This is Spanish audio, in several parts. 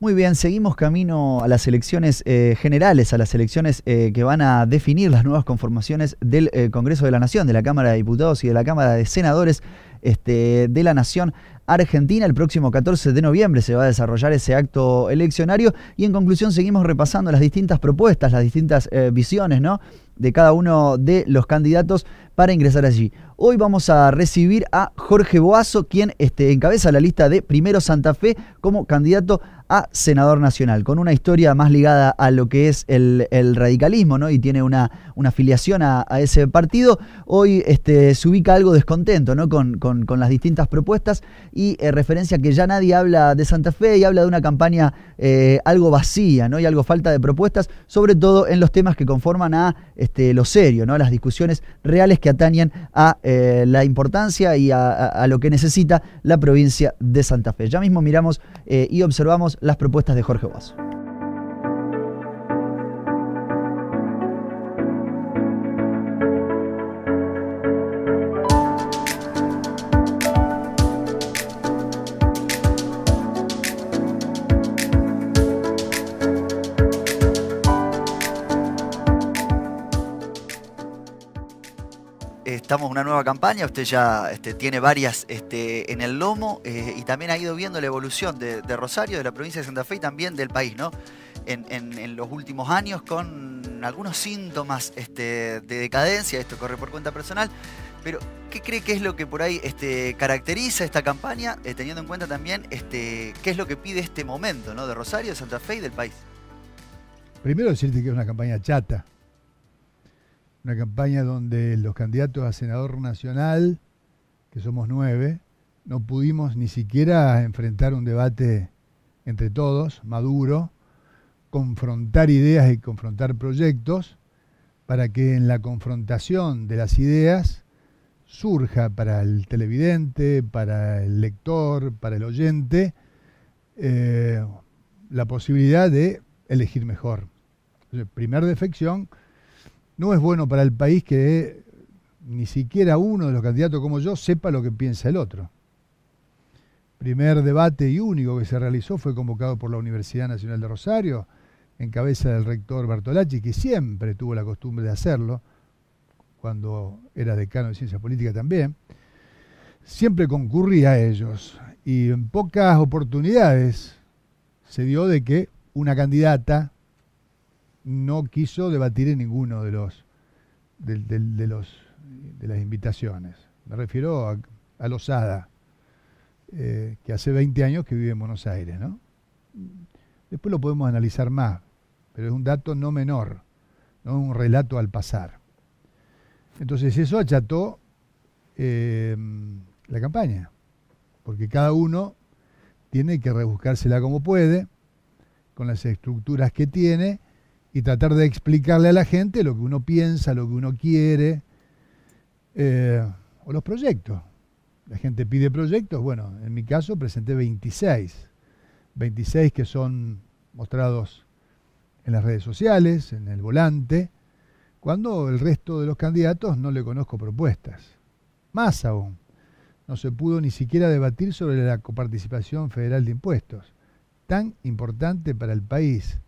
Muy bien, seguimos camino a las elecciones eh, generales, a las elecciones eh, que van a definir las nuevas conformaciones del eh, Congreso de la Nación, de la Cámara de Diputados y de la Cámara de Senadores este, de la Nación Argentina. El próximo 14 de noviembre se va a desarrollar ese acto eleccionario y en conclusión seguimos repasando las distintas propuestas, las distintas eh, visiones ¿no? de cada uno de los candidatos para ingresar allí. Hoy vamos a recibir a Jorge Boazo, quien este, encabeza la lista de Primero Santa Fe como candidato a senador nacional, con una historia más ligada a lo que es el, radicalismo, ¿no? Y tiene una, una afiliación a, ese partido. Hoy este, se ubica algo descontento, ¿no? Con, las distintas propuestas y eh, referencia que ya nadie habla de Santa Fe y habla de una campaña eh, algo vacía, ¿no? Y algo falta de propuestas, sobre todo en los temas que conforman a este, lo serio, ¿no? Las discusiones reales que atañen a eh, la importancia y a, lo que necesita la provincia de Santa Fe. Ya mismo miramos y observamos las propuestas de Jorge Basso. estamos una nueva campaña, usted ya este, tiene varias este, en el lomo eh, y también ha ido viendo la evolución de, Rosario, de la provincia de Santa Fe y también del país, ¿no? En, los últimos años con algunos síntomas este, de decadencia, esto corre por cuenta personal, pero ¿qué cree que es lo que por ahí caracteriza esta campaña, eh, teniendo en cuenta también qué es lo que pide este momento ¿no? de Rosario, de Santa Fe y del país? Primero decirte que es una campaña chata, una campaña donde los candidatos a senador nacional, que somos nueve, no pudimos ni siquiera enfrentar un debate entre todos, maduro, confrontar ideas y confrontar proyectos, para que en la confrontación de las ideas surja para el televidente, para el lector, para el oyente, eh, la posibilidad de elegir mejor. Entonces, primer defección, no es bueno para el país que ni siquiera uno de los candidatos como yo sepa lo que piensa el otro. Primer debate y único que se realizó fue convocado por la Universidad Nacional de Rosario, en cabeza del rector Bartolacci, que siempre tuvo la costumbre de hacerlo, cuando era decano de Ciencias Políticas también. Siempre concurría a ellos y en pocas oportunidades se dio de que una candidata no quiso debatir en ninguno de los de, los de las invitaciones. Me refiero a, a Lozada, eh, que hace 20 años que vive en Buenos Aires, ¿no? Después lo podemos analizar más, pero es un dato no menor, no un relato al pasar. Entonces eso acható em, la campaña, porque cada uno tiene que rebuscársela como puede, con las estructuras que tiene, y tratar de explicarle a la gente lo que uno piensa, lo que uno quiere, eh, o los proyectos. La gente pide proyectos, bueno, en mi caso presenté 26, 26 que son mostrados en las redes sociales, en el volante, cuando el resto de los candidatos no le conozco propuestas. Más aún, no se pudo ni siquiera debatir sobre la coparticipación federal de impuestos, tan importante para el país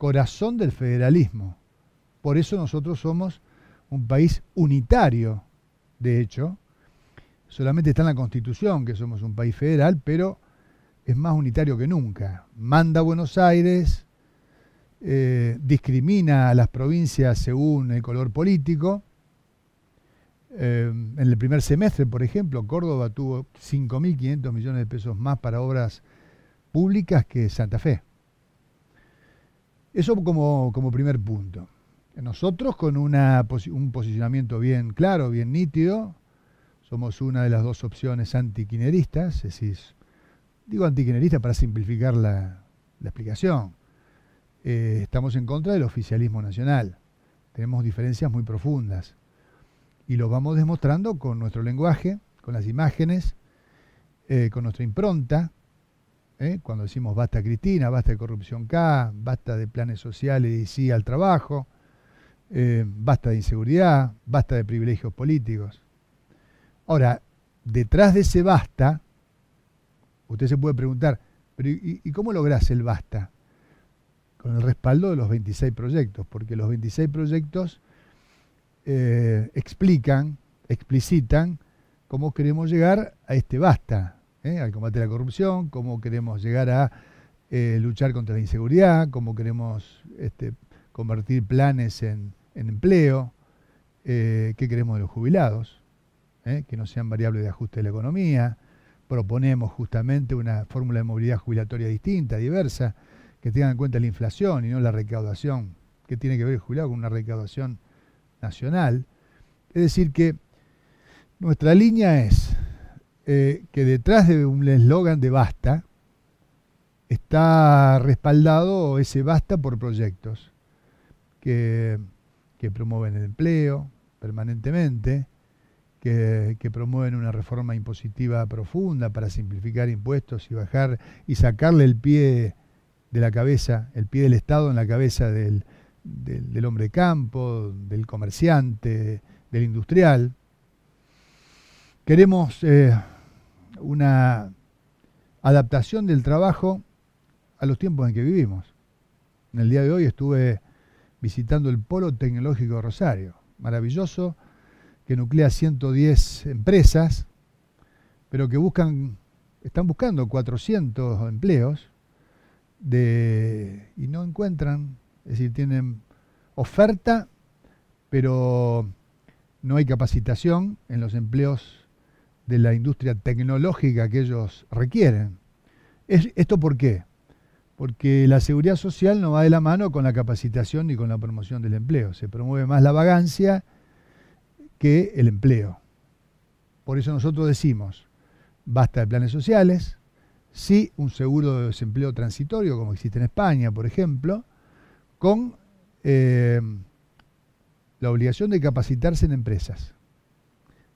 corazón del federalismo. Por eso nosotros somos un país unitario, de hecho. Solamente está en la Constitución que somos un país federal, pero es más unitario que nunca. Manda Buenos Aires, eh, discrimina a las provincias según el color político. Eh, en el primer semestre, por ejemplo, Córdoba tuvo 5.500 millones de pesos más para obras públicas que Santa Fe. Eso como, como primer punto. Nosotros con una, un posicionamiento bien claro, bien nítido, somos una de las dos opciones antiquineristas, es decir, digo antiquinerista para simplificar la, explicación. Eh, estamos en contra del oficialismo nacional, tenemos diferencias muy profundas y lo vamos demostrando con nuestro lenguaje, con las imágenes, eh, con nuestra impronta, ¿eh? cuando decimos basta Cristina, basta de corrupción K, basta de planes sociales y sí al trabajo, eh, basta de inseguridad, basta de privilegios políticos. Ahora, detrás de ese basta, usted se puede preguntar, y, cómo lográs el basta? Con el respaldo de los 26 proyectos, porque los 26 proyectos eh, explican, explicitan cómo queremos llegar a este basta, ¿eh? al combate a la corrupción, cómo queremos llegar a eh, luchar contra la inseguridad, cómo queremos este, convertir planes en, empleo, eh, qué queremos de los jubilados, que no sean variables de ajuste de la economía. Proponemos justamente una fórmula de movilidad jubilatoria distinta, diversa, que tenga en cuenta la inflación y no la recaudación, que tiene que ver el jubilado con una recaudación nacional. Es decir, que nuestra línea es eh, que detrás de un eslogan de basta está respaldado ese basta por proyectos que, promueven el empleo permanentemente, que, promueven una reforma impositiva profunda para simplificar impuestos y bajar y sacarle el pie de la cabeza, el pie del Estado en la cabeza del, hombre de campo, del comerciante, del industrial. Queremos eh, una adaptación del trabajo a los tiempos en que vivimos. En el día de hoy estuve visitando el Polo Tecnológico Rosario, maravilloso, que nuclea 110 empresas, pero que buscan, están buscando 400 empleos de, y no encuentran, es decir, tienen oferta, pero no hay capacitación en los empleos de la industria tecnológica que ellos requieren. ¿Esto por qué? Porque la seguridad social no va de la mano con la capacitación ni con la promoción del empleo. Se promueve más la vagancia que el empleo. Por eso nosotros decimos, basta de planes sociales, sí un seguro de desempleo transitorio, como existe en España, por ejemplo, con eh, la obligación de capacitarse en empresas.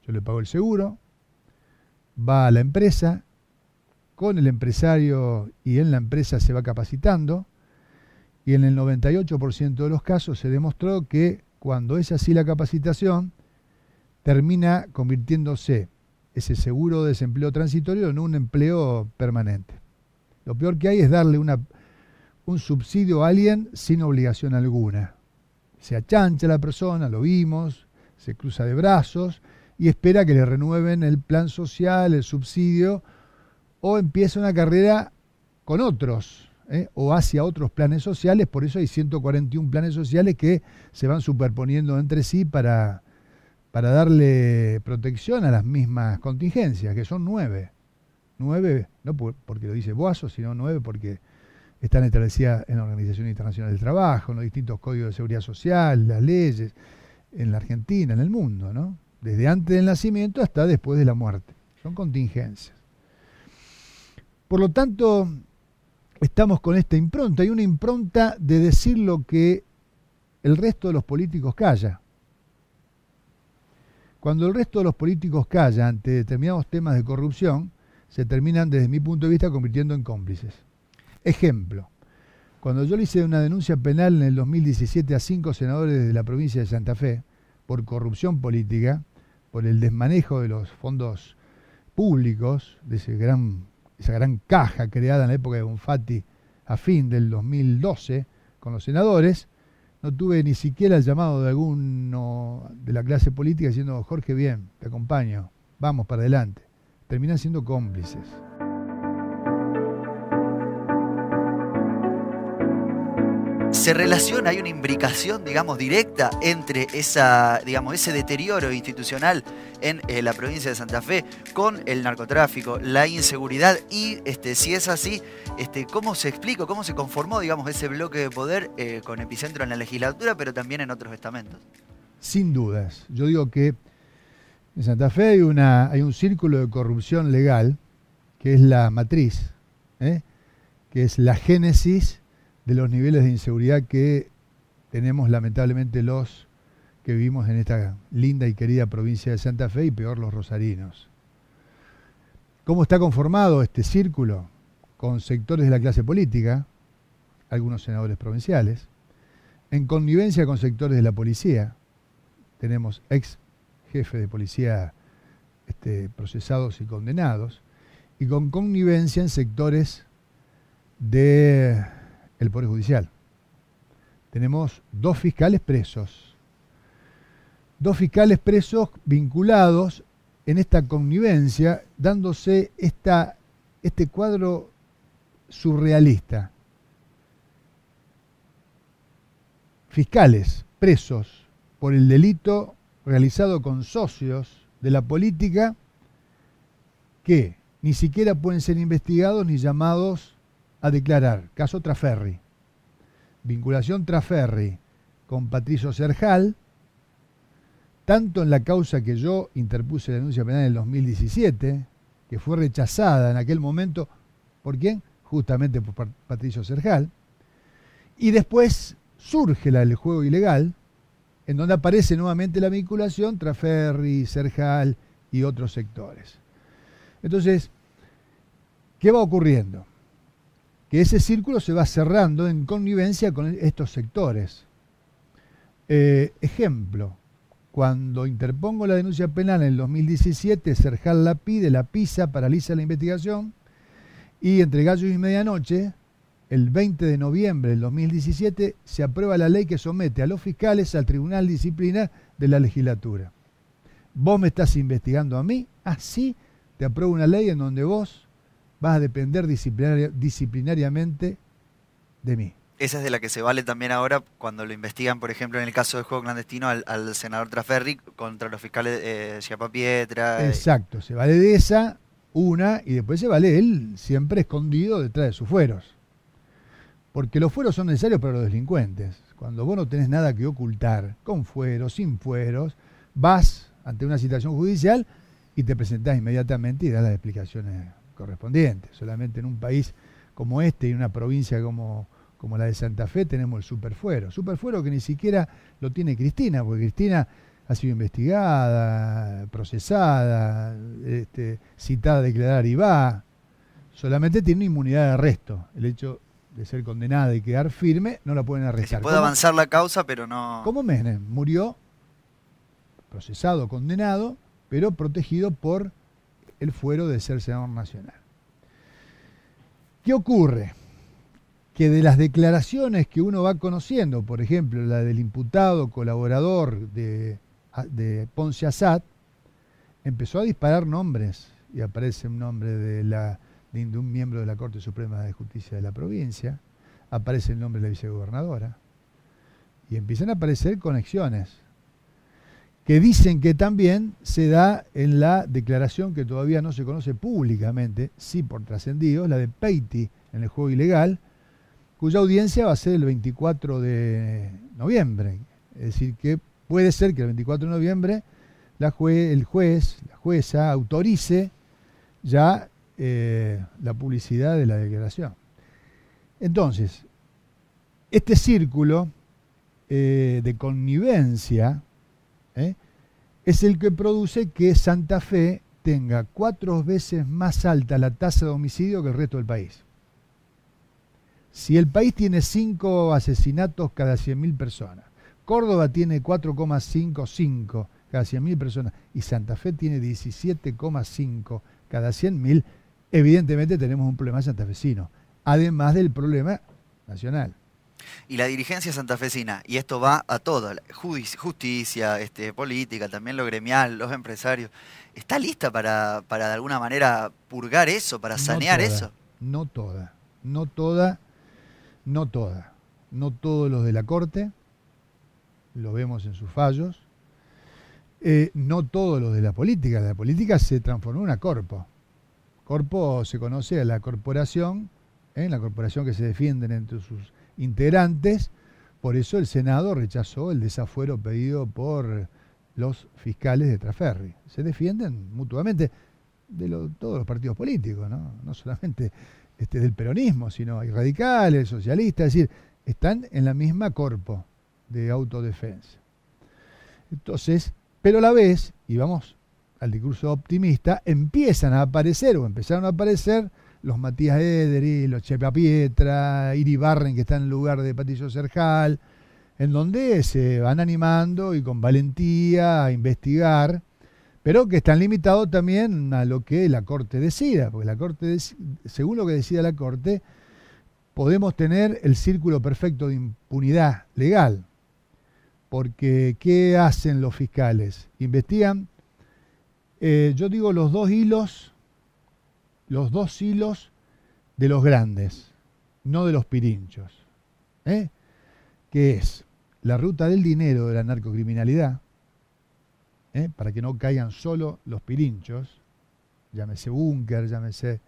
Yo le pago el seguro, va a la empresa, con el empresario y en la empresa se va capacitando, y en el 98% de los casos se demostró que cuando es así la capacitación, termina convirtiéndose ese seguro de desempleo transitorio en un empleo permanente. Lo peor que hay es darle un subsidio a alguien sin obligación alguna. Se achancha la persona, lo vimos, se cruza de brazos, y espera que le renueven el plan social, el subsidio, o empieza una carrera con otros, ¿eh? o hacia otros planes sociales, por eso hay 141 planes sociales que se van superponiendo entre sí para, para darle protección a las mismas contingencias, que son nueve. Nueve, no porque lo dice Boazo, sino nueve porque están establecidas en la Organización Internacional del Trabajo, en los distintos códigos de seguridad social, las leyes, en la Argentina, en el mundo, ¿no? desde antes del nacimiento hasta después de la muerte. Son contingencias. Por lo tanto, estamos con esta impronta. Hay una impronta de decir lo que el resto de los políticos calla. Cuando el resto de los políticos calla ante determinados temas de corrupción, se terminan, desde mi punto de vista, convirtiendo en cómplices. Ejemplo, cuando yo le hice una denuncia penal en el 2017 a cinco senadores de la provincia de Santa Fe por corrupción política, por el desmanejo de los fondos públicos, de ese gran, esa gran caja creada en la época de Bonfatti a fin del 2012 con los senadores, no tuve ni siquiera el llamado de alguno de la clase política diciendo, Jorge, bien, te acompaño, vamos para adelante. Terminan siendo cómplices. se relaciona, hay una imbricación, digamos, directa entre esa, digamos, ese deterioro institucional en eh, la provincia de Santa Fe con el narcotráfico, la inseguridad y, este, si es así, este, ¿cómo se explica, cómo se conformó, digamos, ese bloque de poder eh, con epicentro en la legislatura, pero también en otros estamentos? Sin dudas. Yo digo que en Santa Fe hay, una, hay un círculo de corrupción legal que es la matriz, ¿eh? que es la génesis de los niveles de inseguridad que tenemos lamentablemente los que vivimos en esta linda y querida provincia de Santa Fe y peor los rosarinos. ¿Cómo está conformado este círculo? Con sectores de la clase política, algunos senadores provinciales, en connivencia con sectores de la policía, tenemos ex jefes de policía este, procesados y condenados, y con connivencia en sectores de el Poder Judicial. Tenemos dos fiscales presos. Dos fiscales presos vinculados en esta connivencia, dándose esta, este cuadro surrealista. Fiscales presos por el delito realizado con socios de la política que ni siquiera pueden ser investigados ni llamados a declarar. Caso Traferri. Vinculación Traferri con Patricio Serjal, tanto en la causa que yo interpuse la denuncia penal en el 2017, que fue rechazada en aquel momento, ¿por quién? Justamente por Patricio Serjal. Y después surge la del juego ilegal, en donde aparece nuevamente la vinculación Traferri, Serjal y otros sectores. Entonces, ¿qué va ocurriendo? ese círculo se va cerrando en connivencia con estos sectores. Eh, ejemplo, cuando interpongo la denuncia penal en el 2017, Serjal la pide, la PISA paraliza la investigación y entre gallos y medianoche, el 20 de noviembre del 2017, se aprueba la ley que somete a los fiscales al Tribunal Disciplina de la legislatura. ¿Vos me estás investigando a mí? Así te apruebo una ley en donde vos vas a depender disciplinariamente de mí. Esa es de la que se vale también ahora cuando lo investigan, por ejemplo, en el caso del juego clandestino al, senador Traferri contra los fiscales eh, eh, Exacto, se vale de esa una y después se vale él siempre escondido detrás de sus fueros. Porque los fueros son necesarios para los delincuentes. Cuando vos no tenés nada que ocultar, con fueros, sin fueros, vas ante una situación judicial y te presentás inmediatamente y das las explicaciones correspondiente. Solamente en un país como este y una provincia como, como la de Santa Fe tenemos el superfuero. Superfuero que ni siquiera lo tiene Cristina, porque Cristina ha sido investigada, procesada, este, citada a declarar y va. Solamente tiene inmunidad de arresto. El hecho de ser condenada y quedar firme, no la pueden arrestar. puede avanzar la causa, pero no. Como Menem murió, procesado, condenado, pero protegido por el fuero de ser senador nacional. ¿Qué ocurre? Que de las declaraciones que uno va conociendo, por ejemplo, la del imputado colaborador de, de Ponce Assad, empezó a disparar nombres y aparece un nombre de, la, de un miembro de la Corte Suprema de Justicia de la provincia, aparece el nombre de la vicegobernadora y empiezan a aparecer conexiones que dicen que también se da en la declaración que todavía no se conoce públicamente, sí por trascendidos, la de Peiti en el juego ilegal, cuya audiencia va a ser el 24 de noviembre. Es decir, que puede ser que el 24 de noviembre la el juez, la jueza, autorice ya eh, la publicidad de la declaración. Entonces, este círculo eh, de connivencia es el que produce que Santa Fe tenga cuatro veces más alta la tasa de homicidio que el resto del país. Si el país tiene cinco asesinatos cada 100.000 personas, Córdoba tiene 4,55 cada 100.000 personas y Santa Fe tiene 17,5 cada 100.000, evidentemente tenemos un problema santafesino, además del problema nacional y la dirigencia santafesina, y esto va a toda justicia, este, política, también lo gremial, los empresarios, ¿está lista para, de alguna manera purgar eso, para sanear eso? No toda, no toda, no toda, no todos los de la Corte, lo vemos en sus fallos, eh, no todos los de la política, la política se transformó en una corpo. Corpo se conoce a la corporación, en la corporación que se defienden entre sus integrantes. Por eso el Senado rechazó el desafuero pedido por los fiscales de Traferri. Se defienden mutuamente de todos los partidos políticos, ¿no? solamente este, del peronismo, sino hay radicales, socialistas, es decir, están en la misma corpo de autodefensa. Entonces, pero a la vez, y vamos al discurso optimista, empiezan a aparecer o empezaron a aparecer los Matías Ederi, los Chepa Pietra, Barren, que está en el lugar de Patillo Serjal, en donde se van animando y con valentía a investigar, pero que están limitados también a lo que la Corte decida, porque la Corte, según lo que decida la Corte, podemos tener el círculo perfecto de impunidad legal, porque ¿qué hacen los fiscales? Investigan, eh, yo digo los dos hilos los dos hilos de los grandes, no de los pirinchos. ¿eh? Que es la ruta del dinero de la narcocriminalidad, ¿eh? para que no caigan solo los pirinchos, llámese búnker, llámese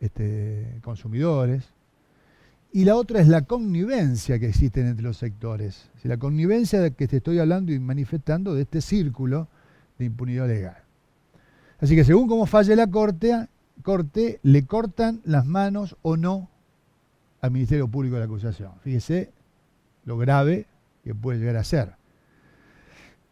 este, consumidores. Y la otra es la connivencia que existe entre los sectores. Si la connivencia de que te estoy hablando y manifestando de este círculo de impunidad legal. Así que según cómo falle la Corte, corte, le cortan las manos o no al Ministerio Público de la acusación. Fíjese lo grave que puede llegar a ser.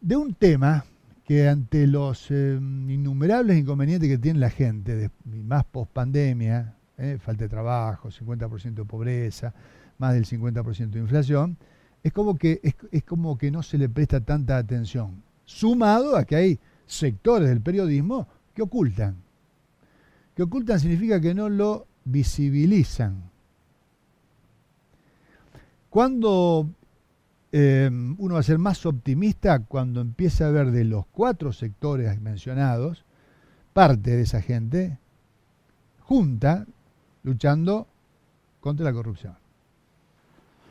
De un tema que ante los em, innumerables inconvenientes que tiene la gente, de, más post pandemia, eh, falta de trabajo, 50% de pobreza, más del 50% de inflación, es como, que, es como que no se le presta tanta atención. Sumado a que hay sectores del periodismo que ocultan que ocultan significa que no lo visibilizan. Cuando eh, uno va a ser más optimista cuando empieza a ver de los cuatro sectores mencionados, parte de esa gente junta luchando contra la corrupción.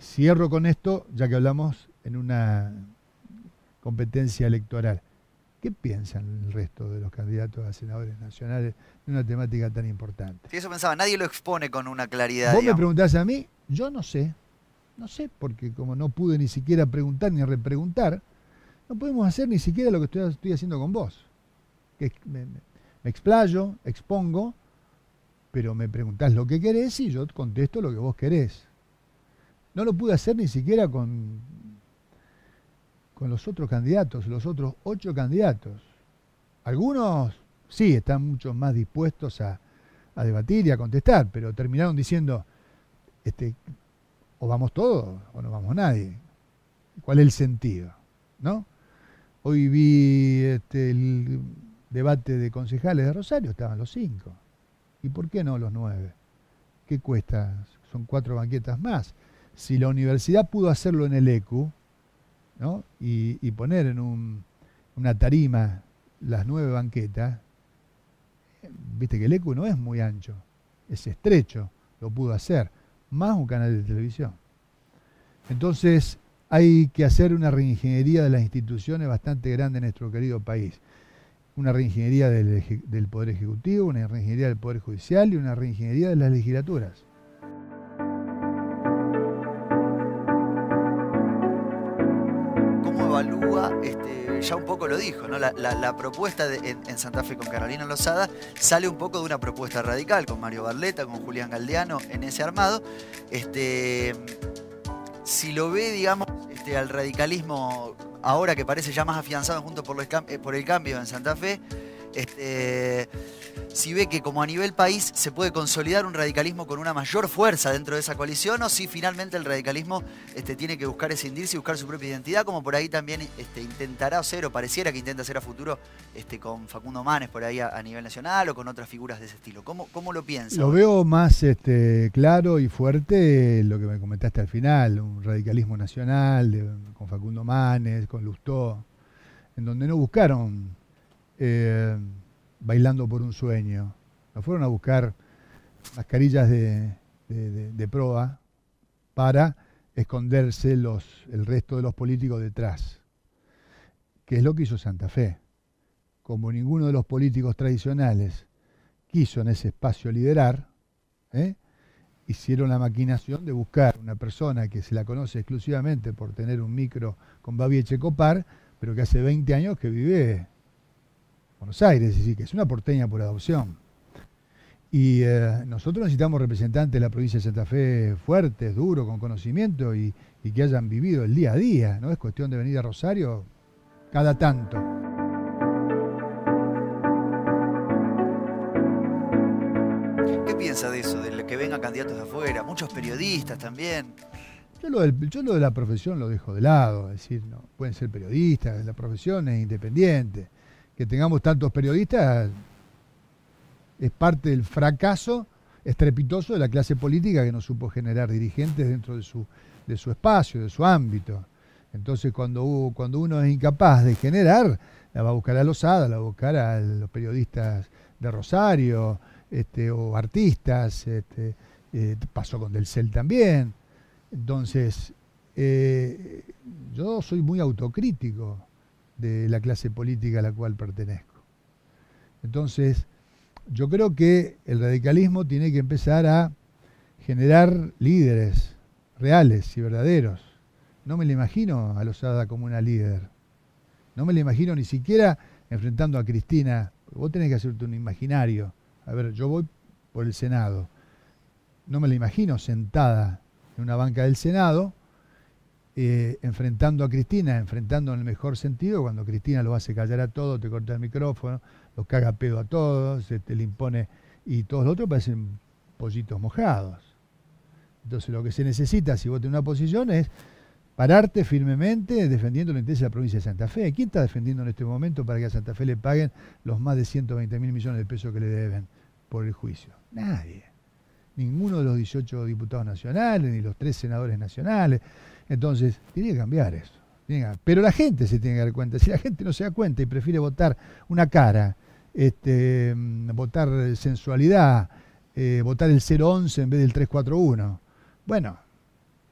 Cierro con esto, ya que hablamos en una competencia electoral. ¿Qué piensan el resto de los candidatos a senadores nacionales de una temática tan importante? Sí, eso pensaba, nadie lo expone con una claridad. Vos me preguntás a mí, yo no sé, no sé, porque como no pude ni siquiera preguntar ni repreguntar, no podemos hacer ni siquiera lo que estoy, haciendo con vos. me, me, explayo, expongo, pero me preguntás lo que querés y yo contesto lo que vos querés. No lo pude hacer ni siquiera con con los otros candidatos, los otros ocho candidatos. Algunos sí están mucho más dispuestos a, debatir y a contestar, pero terminaron diciendo, este, o vamos todos o no vamos nadie. ¿Cuál es el sentido? ¿No? Hoy vi este, el debate de concejales de Rosario, estaban los cinco. ¿Y por qué no los nueve? ¿Qué cuesta? Son cuatro banquetas más. Si la universidad pudo hacerlo en el ECU, y, poner en una tarima las nueve banquetas, viste que el eco no es muy ancho, es estrecho, lo pudo hacer, más un canal de televisión. Entonces hay que hacer una reingeniería de las instituciones bastante grande en nuestro querido país. Una reingeniería del, del Poder Ejecutivo, una reingeniería del Poder Judicial y una reingeniería de las legislaturas. Este, ya un poco lo dijo, ¿no? La, propuesta en, Santa Fe con Carolina Lozada sale un poco de una propuesta radical con Mario Barleta, con Julián Galdeano en ese armado. Este, si lo ve, digamos, este, al radicalismo ahora que parece ya más afianzado junto por, eh, por el cambio en Santa Fe, este, si ve que como a nivel país se puede consolidar un radicalismo con una mayor fuerza dentro de esa coalición o si finalmente el radicalismo este, tiene que buscar escindirse y buscar su propia identidad, como por ahí también este, intentará hacer o pareciera que intenta hacer a futuro este, con Facundo Manes por ahí a, nivel nacional o con otras figuras de ese estilo. ¿Cómo, cómo lo piensa? Lo veo más este, claro y fuerte lo que me comentaste al final, un radicalismo nacional con Facundo Manes, con Lustó, en donde no buscaron... Eh, Bailando por un Sueño. Nos fueron a buscar mascarillas de, de, proa para esconderse el resto de los políticos detrás, que es lo que hizo Santa Fe. Como ninguno de los políticos tradicionales quiso en ese espacio liderar, ¿eh? hicieron la maquinación de buscar una persona que se la conoce exclusivamente por tener un micro con Babi Echecopar, pero que hace 20 años que vive Buenos Aires, es decir, que es una porteña por adopción. Y eh, nosotros necesitamos representantes de la provincia de Santa Fe fuertes, duros, con conocimiento y, que hayan vivido el día a día, ¿no? Es cuestión de venir a Rosario cada tanto. ¿Qué piensa de eso, de que vengan candidatos de afuera? Muchos periodistas también. Yo lo, de la profesión lo dejo de lado, es decir, no, pueden ser periodistas, la profesión es independiente tengamos tantos periodistas es parte del fracaso estrepitoso de la clase política que no supo generar dirigentes dentro de su, de su espacio, de su ámbito. Entonces, cuando, hubo, cuando uno es incapaz de generar, la va a buscar a losada la va a buscar a los periodistas de Rosario, este, o artistas, este, eh, pasó con Del Delcel también. Entonces, eh, yo soy muy autocrítico de la clase política a la cual pertenezco. Entonces, yo creo que el radicalismo tiene que empezar a generar líderes reales y verdaderos. No me lo imagino a Lozada como una líder. No me lo imagino ni siquiera enfrentando a Cristina. Vos tenés que hacerte un imaginario. A ver, yo voy por el Senado. No me la imagino sentada en una banca del Senado eh, enfrentando a Cristina, enfrentando en el mejor sentido, cuando Cristina lo hace callar a todos, te corta el micrófono, los caga pedo a todos, se te le impone y todos los otros parecen pollitos mojados. Entonces lo que se necesita si vos tenés una posición es pararte firmemente defendiendo la interés de la provincia de Santa Fe. ¿Quién está defendiendo en este momento para que a Santa Fe le paguen los más de 120 mil millones de pesos que le deben por el juicio? Nadie ninguno de los 18 diputados nacionales, ni los tres senadores nacionales. Entonces, tiene que cambiar eso. Pero la gente se tiene que dar cuenta. Si la gente no se da cuenta y prefiere votar una cara, este, mm, votar sensualidad, eh, votar el 011 en vez del 341, bueno,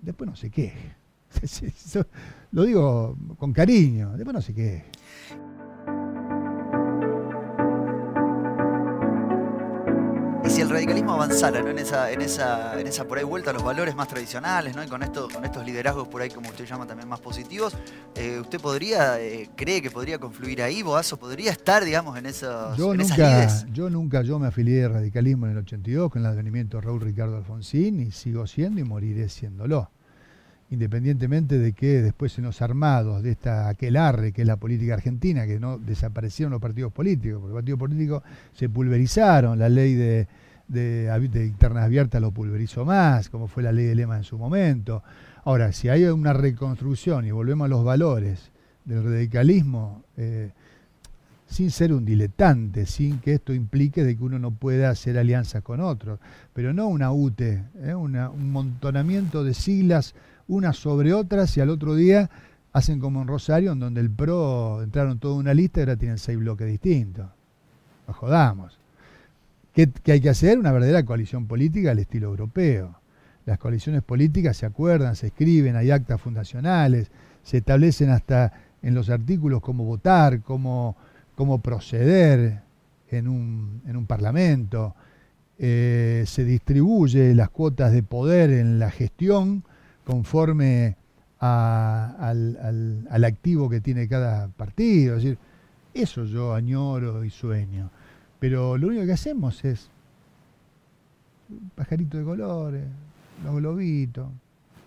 después no se qué Lo digo con cariño, después no se queje. si el radicalismo avanzara en, esa, en, esa, en esa por ahí vuelta a los valores más tradicionales, Y con, esto, con estos liderazgos por ahí, como usted llama, también más positivos, eh, ¿usted podría, eh, cree que podría confluir ahí, Boazo? ¿Podría estar, digamos, en, esa? yo nunca, esas Yo nunca, yo me afilié de radicalismo en el 82 con el advenimiento de Raúl Ricardo Alfonsín y sigo siendo y moriré siéndolo independientemente de que después en los armados de esta arre, que es la política argentina, que no desaparecieron los partidos políticos, porque los partidos políticos se pulverizaron, la ley de, internas abiertas lo pulverizó más, como fue la ley de Lema en su momento. Ahora, si hay una reconstrucción y volvemos a los valores del radicalismo, eh, sin ser un diletante, sin que esto implique de que uno no pueda hacer alianzas con otros, pero no una UTE, eh, un montonamiento de siglas unas sobre otras y al otro día hacen como en Rosario, en donde el PRO entraron toda una lista y ahora tienen seis bloques distintos. No jodamos. ¿Qué, hay que hacer? Una verdadera coalición política al estilo europeo. Las coaliciones políticas se acuerdan, se escriben, hay actas fundacionales, se establecen hasta en los artículos cómo votar, cómo, cómo proceder en un, parlamento. Eh, se distribuye las cuotas de poder en la gestión conforme al, activo que tiene cada partido. decir, eso yo añoro y sueño. Pero lo único que hacemos es pajarito de colores, los globitos,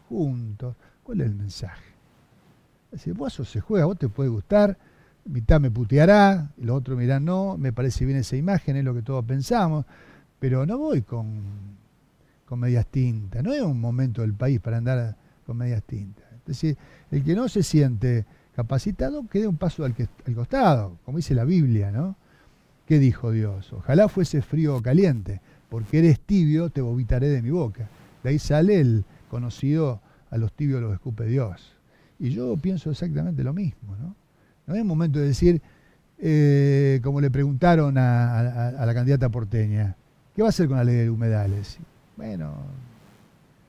juntos. ¿Cuál es el mensaje? Es decir, vos eso se juega, vos te puede gustar, mitad me puteará, el otro otros no, me parece bien esa imagen, es lo que todos pensamos, pero no voy con con medias tintas. No es un momento del país para andar con medias tintas. Es decir, el que no se siente capacitado, quede un paso al, costado, como dice la Biblia, ¿no? ¿Qué dijo Dios? Ojalá fuese frío o caliente, porque eres tibio, te vomitaré de mi boca. De ahí sale el conocido a los tibios los escupe Dios. Y yo pienso exactamente lo mismo, ¿no? No es momento de decir, eh, como le preguntaron a, a la candidata porteña, ¿qué va a hacer con la ley de humedales? Bueno,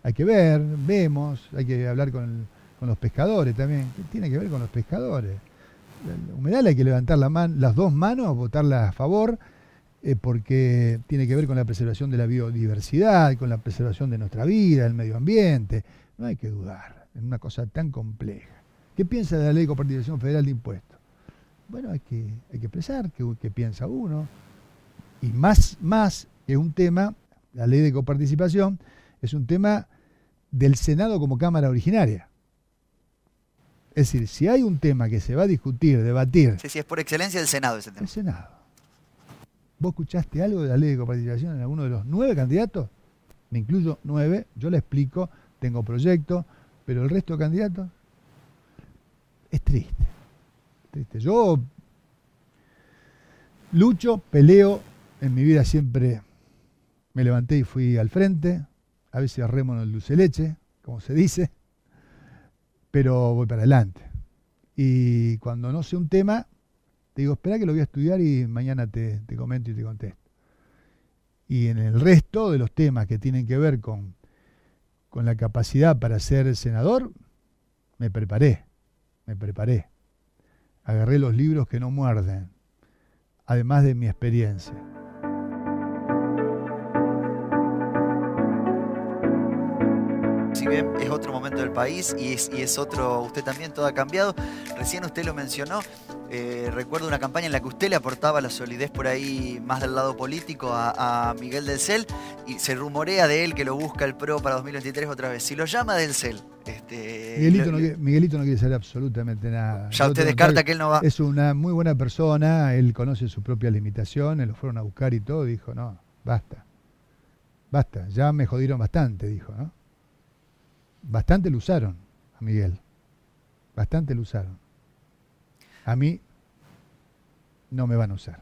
hay que ver, vemos, hay que hablar con, los pescadores también. ¿Qué tiene que ver con los pescadores? La humedal hay que levantar las dos manos, votarla a favor, eh, porque tiene que ver con la preservación de la biodiversidad, con la preservación de nuestra vida, el medio ambiente. No hay que dudar en una cosa tan compleja. ¿Qué piensa de la ley de compartición federal de impuestos? Bueno, hay que, hay que expresar qué, piensa uno. Y más, más es un tema la ley de coparticipación, es un tema del Senado como Cámara originaria. Es decir, si hay un tema que se va a discutir, debatir. Sí, sí, es por excelencia el Senado ese tema. El Senado. ¿Vos escuchaste algo de la ley de coparticipación en alguno de los nueve candidatos? Me incluyo nueve, yo la explico, tengo proyecto, pero el resto de candidatos es triste. Triste. Yo lucho, peleo, en mi vida siempre me levanté y fui al frente, a veces remo en el dulce leche, como se dice, pero voy para adelante. Y cuando no sé un tema, te digo, espera que lo voy a estudiar y mañana te, comento y te contesto. Y en el resto de los temas que tienen que ver con, con la capacidad para ser senador, me preparé, me preparé. Agarré los libros que no muerden, además de mi experiencia. si bien es otro momento del país y es, es otro, usted también todo ha cambiado, recién usted lo mencionó, eh, recuerdo una campaña en la que usted le aportaba la solidez por ahí más del lado político a, Miguel del CEL y se rumorea de él que lo busca el PRO para 2023 otra vez. Si lo llama del CEL... Este, Miguelito, no quiere, Miguelito no quiere saber absolutamente nada. Ya usted descarta que él no va. Es una muy buena persona, él conoce sus propias limitaciones, lo fueron a buscar y todo, dijo, no, basta, basta, ya me jodieron bastante, dijo, ¿no? bastante lo usaron a Miguel. Bastante lo usaron. A mí no me van a usar.